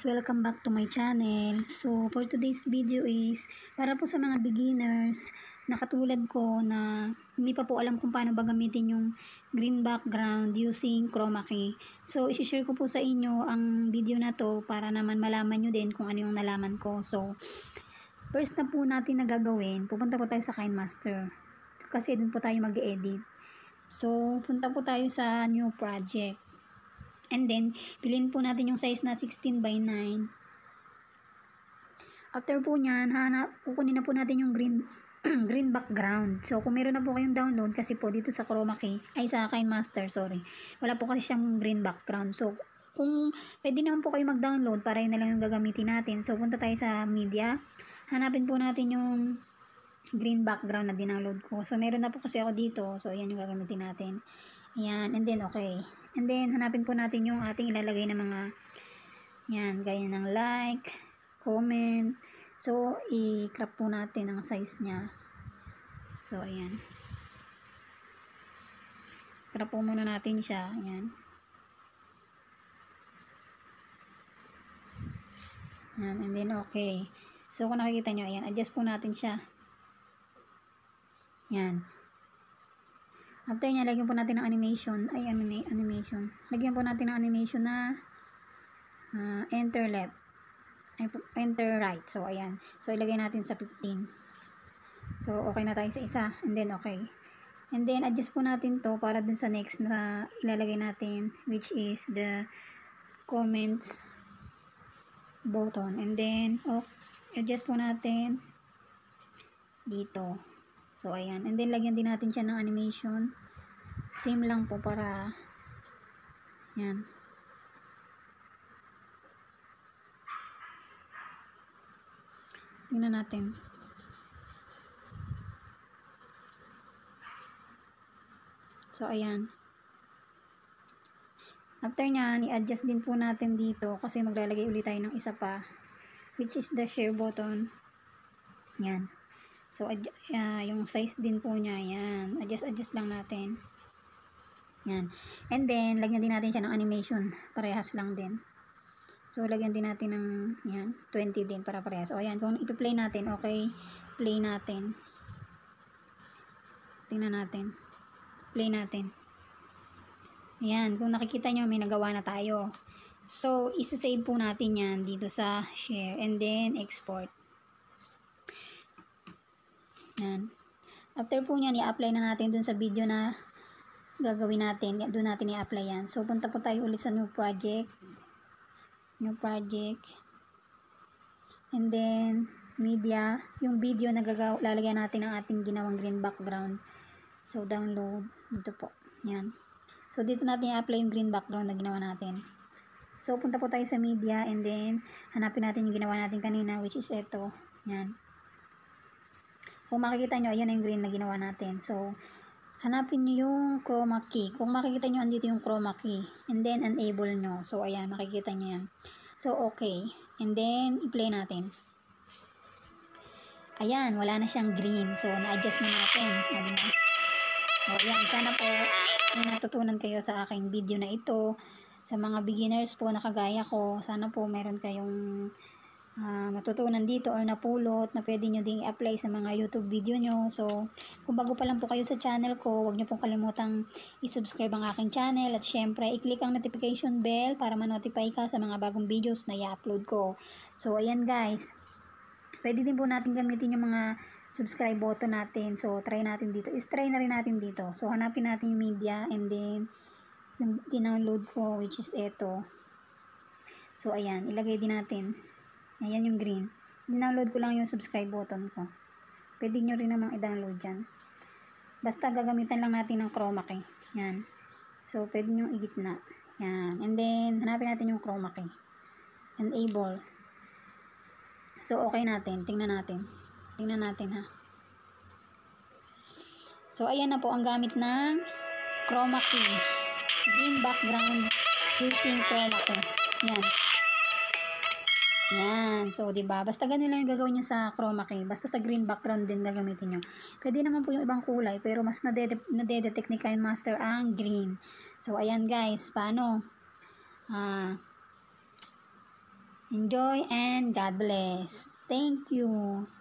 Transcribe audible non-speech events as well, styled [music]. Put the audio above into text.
guys! Welcome back to my channel. So, for today's video is para po sa mga beginners na katulad ko na hindi pa po alam kung paano ba gamitin yung green background using chroma key. So, isishare ko po sa inyo ang video na to para naman malaman nyo din kung ano yung nalaman ko. So, first na po natin na gagawin, pupunta po tayo sa KineMaster. Kasi dun po tayo mag-edit. So, punta po tayo sa new project. And then, pilin po natin yung size na 16 by 9. After po niyan, hanap, kukunin na po natin yung green [clears throat] green background. So, kung meron na po kayong download, kasi po dito sa Chroma Key, ay sa KineMaster, sorry, wala po kasi siyang green background. So, kung pwede naman po kayo mag-download, para yun na lang yung gagamitin natin. So, punta tayo sa media, hanapin po natin yung green background na dinownload ko. So, meron na po kasi ako dito. So, ayan yung gagamitin natin. Ayan, and then, okay. And then, hanapin po natin yung ating ilalagay na mga, yan, gaya ng like, comment. So, i-crop po natin ang size niya. So, ayan. Crop po muna natin siya. Ayan. Ayan, and then okay. So, kung nakikita nyo, ayan, adjust po natin siya. Ayan. After niya, lagyan po natin ng animation. Ay, animation. Lagyan po natin ng animation na uh, enter left. Ay, enter right. So, ayan. So, ilagay natin sa 15. So, okay na tayo sa isa. And then, okay. And then, adjust po natin to para dun sa next na ilalagay natin, which is the comments button. And then, oh, adjust po natin dito. So, ayan. And then, lagyan din natin siya ng animation. Same lang po para yan. Tingnan natin. So, ayan. After nyan, i-adjust din po natin dito kasi maglalagay ulit tayo ng isa pa which is the share button. Yan. So, uh, yung size din po niya, yan. Adjust-adjust lang natin. Yan. And then, lagyan din natin siya ng animation. Parehas lang din. So, lagyan din natin ng, yan, 20 din para parehas. O, yan, kung ipi-play natin, okay, play natin. Tingnan natin. Play natin. Yan, kung nakikita nyo, may nagawa na tayo. So, isa-save po natin yan dito sa share and then export. Yan. After po niyan, i-apply na natin dun sa video na gagawin natin. Doon natin i-apply yan. So, punta po tayo ulit sa new project. New project. And then, media. Yung video na gagaw lalagyan natin ng ating ginawang green background. So, download. Dito po. Yan. So, dito natin i-apply yung green background na ginawa natin. So, punta po tayo sa media and then, hanapin natin yung ginawa natin kanina which is ito. Yan. Kung makikita nyo, ayan yung green na ginawa natin. So, hanapin nyo yung chroma key. Kung makikita nyo, andito yung chroma key. And then, enable nyo. So, ayan, makikita nyo yan. So, okay. And then, i-play natin. Ayan, wala na siyang green. So, na-adjust na natin. O, diba? ayan, sana po may natutunan kayo sa aking video na ito. Sa mga beginners po na kagaya ko, sana po meron kayong uh, natutunan dito or napulot na pwede nyo ding apply sa mga YouTube video nyo. So, kung bago pa lang po kayo sa channel ko, huwag nyo pong kalimutang i-subscribe ang aking channel at syempre, i-click ang notification bell para ma-notify ka sa mga bagong videos na i-upload ko. So, ayan guys, pwede din po natin gamitin yung mga subscribe button natin. So, try natin dito. Is-try na rin natin dito. So, hanapin natin yung media and then, yung dinownload ko, which is ito. So, ayan. Ilagay din natin. Ayan yung green. Dinownload ko lang yung subscribe button ko. Pwede nyo rin namang i-download dyan. Basta gagamitan lang natin ng chroma key. Yan. So, pwede nyo igitna. Yan. And then, hanapin natin yung chroma key. Enable. So, okay natin. Tingnan natin. Tingnan natin ha. So, ayan na po ang gamit ng chroma key. Green background using chroma key. Yan. Yan. So, di ba? Basta ganun lang yung gagawin nyo sa chroma key. Basta sa green background din gagamitin nyo. Pwede naman po yung ibang kulay, pero mas nadede nadedetect ni Kind Master ang green. So, ayan guys. Paano? Ah, enjoy and God bless. Thank you.